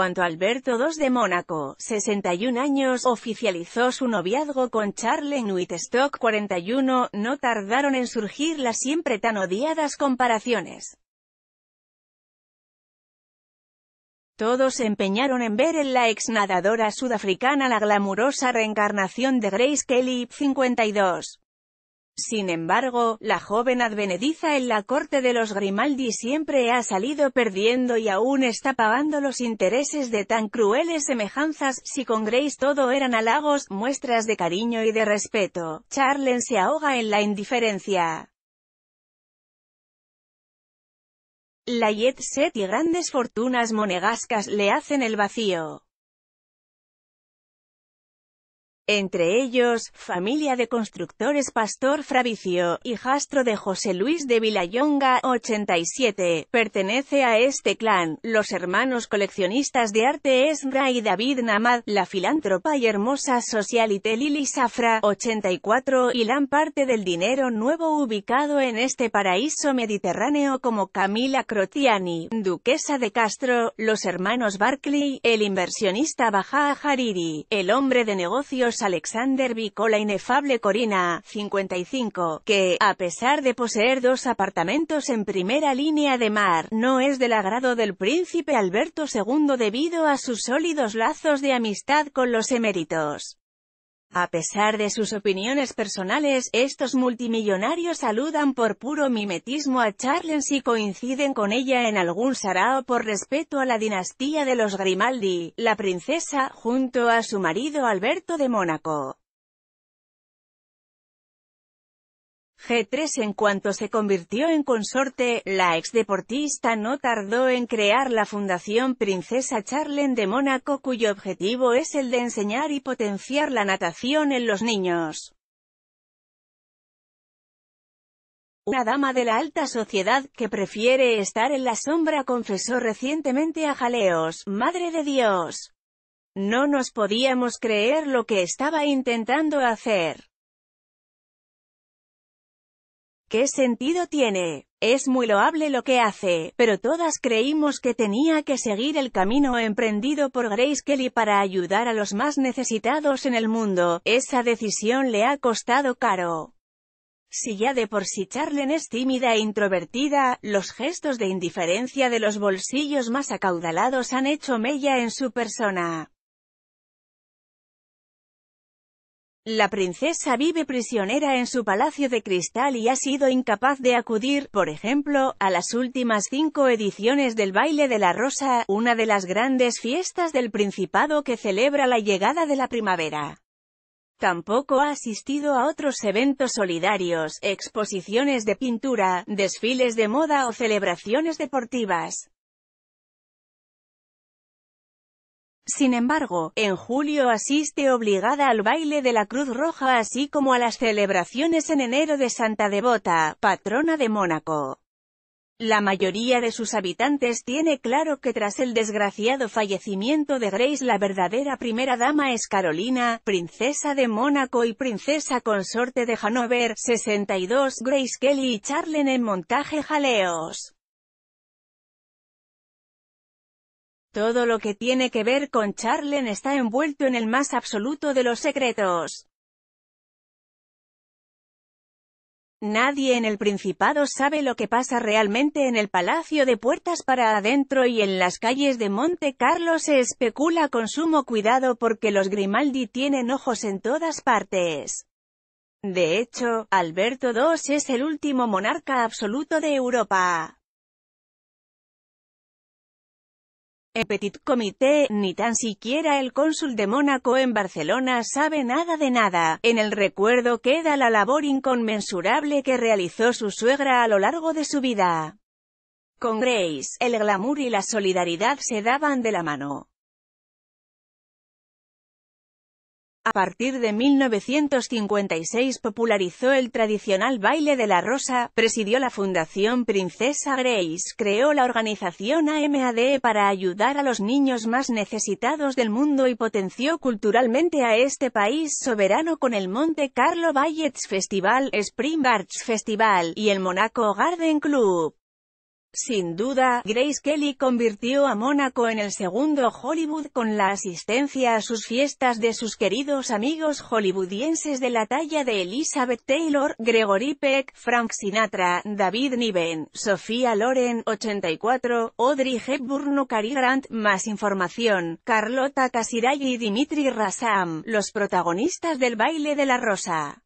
cuanto Alberto II de Mónaco, 61 años, oficializó su noviazgo con Charles Wittstock, 41, no tardaron en surgir las siempre tan odiadas comparaciones. Todos se empeñaron en ver en la ex nadadora sudafricana la glamurosa reencarnación de Grace Kelly, 52. Sin embargo, la joven advenediza en la corte de los Grimaldi siempre ha salido perdiendo y aún está pagando los intereses de tan crueles semejanzas, si con Grace todo eran halagos, muestras de cariño y de respeto, Charlen se ahoga en la indiferencia. La jet set y grandes fortunas monegascas le hacen el vacío entre ellos, familia de constructores Pastor Fravicio, hijastro de José Luis de Vilayonga, 87, pertenece a este clan, los hermanos coleccionistas de arte Esra y David Namad, la filántropa y hermosa socialite Lili Safra, 84, y la parte del dinero nuevo ubicado en este paraíso mediterráneo como Camila Crotiani, duquesa de Castro, los hermanos Barclay, el inversionista Baja Hariri, el hombre de negocios Alexander Vico la inefable Corina, 55, que, a pesar de poseer dos apartamentos en primera línea de mar, no es del agrado del príncipe Alberto II debido a sus sólidos lazos de amistad con los eméritos. A pesar de sus opiniones personales, estos multimillonarios saludan por puro mimetismo a Charles y coinciden con ella en algún sarao por respeto a la dinastía de los Grimaldi, la princesa, junto a su marido Alberto de Mónaco. G3 En cuanto se convirtió en consorte, la ex-deportista no tardó en crear la Fundación Princesa Charlene de Mónaco cuyo objetivo es el de enseñar y potenciar la natación en los niños. Una dama de la alta sociedad que prefiere estar en la sombra confesó recientemente a Jaleos, Madre de Dios. No nos podíamos creer lo que estaba intentando hacer. ¿Qué sentido tiene? Es muy loable lo que hace, pero todas creímos que tenía que seguir el camino emprendido por Grace Kelly para ayudar a los más necesitados en el mundo. Esa decisión le ha costado caro. Si ya de por sí Charlene es tímida e introvertida, los gestos de indiferencia de los bolsillos más acaudalados han hecho mella en su persona. La princesa vive prisionera en su palacio de cristal y ha sido incapaz de acudir, por ejemplo, a las últimas cinco ediciones del Baile de la Rosa, una de las grandes fiestas del Principado que celebra la llegada de la primavera. Tampoco ha asistido a otros eventos solidarios, exposiciones de pintura, desfiles de moda o celebraciones deportivas. Sin embargo, en julio asiste obligada al baile de la Cruz Roja así como a las celebraciones en enero de Santa Devota, patrona de Mónaco. La mayoría de sus habitantes tiene claro que tras el desgraciado fallecimiento de Grace la verdadera primera dama es Carolina, princesa de Mónaco y princesa consorte de Hanover, 62 Grace Kelly y Charlene en montaje jaleos. Todo lo que tiene que ver con Charlen está envuelto en el más absoluto de los secretos. Nadie en el Principado sabe lo que pasa realmente en el Palacio de Puertas para adentro y en las calles de Monte Carlo se especula con sumo cuidado porque los Grimaldi tienen ojos en todas partes. De hecho, Alberto II es el último monarca absoluto de Europa. El Petit Comité, ni tan siquiera el cónsul de Mónaco en Barcelona sabe nada de nada. En el recuerdo queda la labor inconmensurable que realizó su suegra a lo largo de su vida. Con Grace, el glamour y la solidaridad se daban de la mano. A partir de 1956 popularizó el tradicional baile de la rosa, presidió la Fundación Princesa Grace, creó la organización AMAD para ayudar a los niños más necesitados del mundo y potenció culturalmente a este país soberano con el Monte Carlo Ballets Festival, Spring Festival y el Monaco Garden Club. Sin duda, Grace Kelly convirtió a Mónaco en el segundo Hollywood con la asistencia a sus fiestas de sus queridos amigos hollywoodienses de la talla de Elizabeth Taylor, Gregory Peck, Frank Sinatra, David Niven, Sofía Loren, 84, Audrey Hepburn o Cary Grant. Más información, Carlota Casiray y Dimitri Rassam, los protagonistas del baile de la rosa.